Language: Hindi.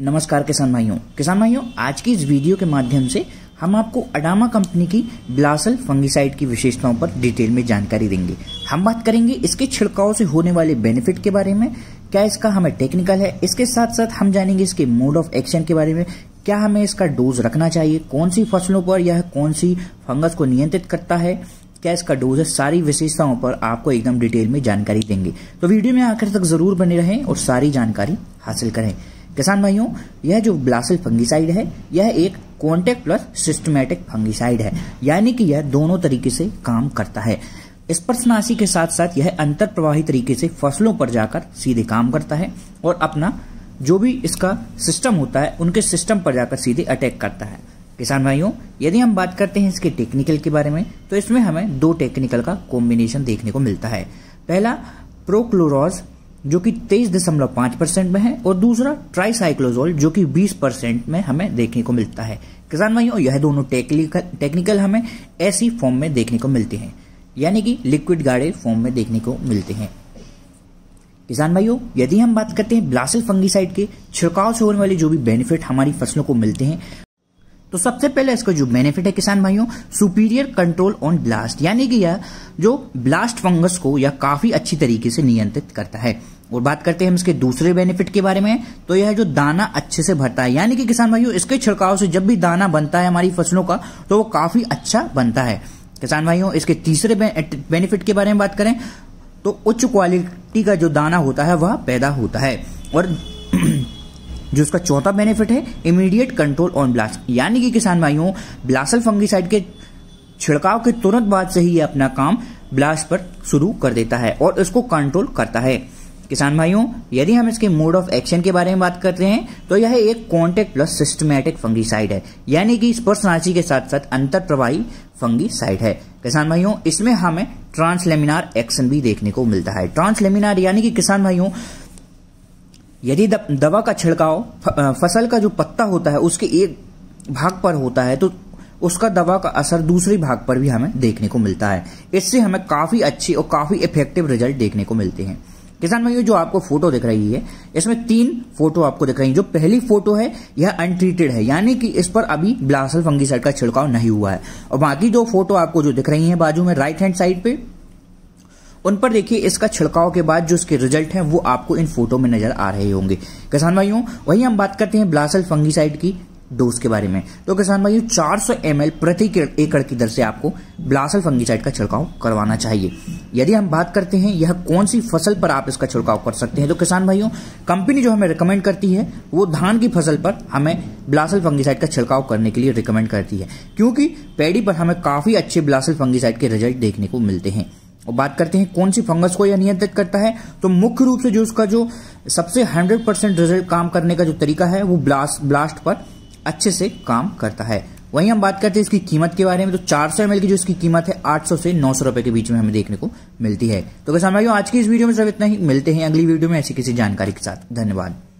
नमस्कार किसान भाइयों किसान भाइयों आज की इस वीडियो के माध्यम से हम आपको अडामा कंपनी की ब्लासल फंगिसाइड की विशेषताओं पर डिटेल में जानकारी देंगे हम बात करेंगे इसके छिड़काव से होने वाले बेनिफिट के बारे में क्या इसका हमें टेक्निकल है इसके साथ साथ हम जानेंगे इसके मोड ऑफ एक्शन के बारे में क्या हमें इसका डोज रखना चाहिए कौन सी फसलों पर यह कौन सी फंगस को नियंत्रित करता है क्या इसका डोज है सारी विशेषताओं पर आपको एकदम डिटेल में जानकारी देंगे तो वीडियो में आखिर तक जरूर बने रहें और सारी जानकारी हासिल करें किसान भाइयों यह जो ब्लासिल फंगिसाइड है यह एक कॉन्टेक्ट प्लस सिस्टमेटिक फंगिसाइड है यानी कि यह दोनों तरीके से काम करता है स्पर्शनाशी के साथ साथ यह अंतर प्रवाही तरीके से फसलों पर जाकर सीधे काम करता है और अपना जो भी इसका सिस्टम होता है उनके सिस्टम पर जाकर सीधे अटैक करता है किसान भाइयों यदि हम बात करते हैं इसके टेक्निकल के बारे में तो इसमें हमें दो टेक्निकल का कॉम्बिनेशन देखने को मिलता है पहला प्रोक्लोरोज जो कि तेईस दशमलव पांच परसेंट में है और दूसरा ट्राईसाइक्लोजोल जो कि बीस परसेंट में हमें देखने को मिलता है किसान भाइयों यह दोनों टेक्निकल टेक्निकल हमें ऐसी फॉर्म में देखने को मिलते हैं यानी कि लिक्विड गाढ़े फॉर्म में देखने को मिलते हैं किसान भाइयों यदि हम बात करते हैं ब्लासिल फंगिसाइड के छिड़काव से होने वाले जो भी बेनिफिट हमारी फसलों को मिलते हैं तो सबसे पहले इसका जो बेनिफिट है किसान भाइयों सुपीरियर कंट्रोल ऑन ब्लास्ट यानी कि यह जो ब्लास्ट फंगस को यह काफी अच्छी तरीके से नियंत्रित करता है और बात करते हैं हम इसके दूसरे बेनिफिट के बारे में तो यह जो दाना अच्छे से भरता है यानी कि किसान भाइयों इसके छिड़काव से जब भी दाना बनता है हमारी फसलों का तो वो काफी अच्छा बनता है किसान भाइयों इसके तीसरे बेनिफिट के बारे में बात करें तो उच्च क्वालिटी का जो दाना होता है वह पैदा होता है और जो इसका चौथा बेनिफिट है इमीडिएट कंट्रोल ऑन ब्लास्ट यानी कि किसान भाइयों ब्लासल फंगीसाइड के छिड़काव के तुरंत बाद से ही यह अपना काम ब्लास्ट पर शुरू कर देता है और इसको कंट्रोल करता है किसान भाइयों यदि हम इसके मोड ऑफ एक्शन के बारे में बात करते हैं तो यह एक कॉन्टेक्ट प्लस सिस्टमेटिक फंगीसाइड है यानी कि स्पर्शनाशी के साथ साथ अंतर प्रवाही फंगीसाइड है किसान भाइयों इसमें हमें ट्रांसलेमिनार एक्शन भी देखने को मिलता है ट्रांसलेमिनार यानी कि किसान भाइयों यदि दवा का छिड़काव फसल का जो पत्ता होता है उसके एक भाग पर होता है तो उसका दवा का असर दूसरे भाग पर भी हमें देखने को मिलता है इससे हमें काफी अच्छी और काफी इफेक्टिव रिजल्ट देखने को मिलते हैं किसान भाई जो आपको फोटो दिख रही है इसमें तीन फोटो आपको दिख रही है जो पहली फोटो है यह अनट्रीटेड है यानी कि इस पर अभी ब्लासल फंगीसाइड का छिड़काव नहीं हुआ है और बाकी जो फोटो आपको जो दिख रही है बाजू में राइट हैंड साइड पे उन पर देखिए इसका छिड़काव के बाद जो उसके रिजल्ट हैं वो आपको इन फोटो में नजर आ रहे होंगे किसान भाइयों वहीं हम बात करते हैं ब्लासल फंगीसाइड की डोज के बारे में तो किसान भाइयों 400 सौ प्रति एकड़ की दर से आपको ब्लासल फंगीसाइड का छिड़काव करवाना चाहिए यदि हम बात करते हैं यह कौन सी फसल पर आप इसका छिड़काव कर सकते हैं तो किसान भाइयों कंपनी जो हमें रिकमेंड करती है वो धान की फसल पर हमें ब्लासल फंगीसाइड का छिड़काव करने के लिए रिकमेंड करती है क्योंकि पेड़ी पर हमें काफी अच्छे ब्लासल फंगीसाइड के रिजल्ट देखने को मिलते हैं और बात करते हैं कौन सी फंगस को यह नियंत्रित करता है तो मुख्य रूप से जो उसका जो सबसे 100 परसेंट रिजल्ट काम करने का जो तरीका है वो ब्लास्ट ब्लास्ट पर अच्छे से काम करता है वहीं हम बात करते हैं इसकी कीमत के बारे में तो 400 सौ की जो इसकी कीमत है 800 से 900 रुपए के बीच में हमें देखने को मिलती है तो बस हमारे आज की इस वीडियो में सब इतना ही मिलते हैं अगली वीडियो में ऐसी किसी जानकारी के साथ धन्यवाद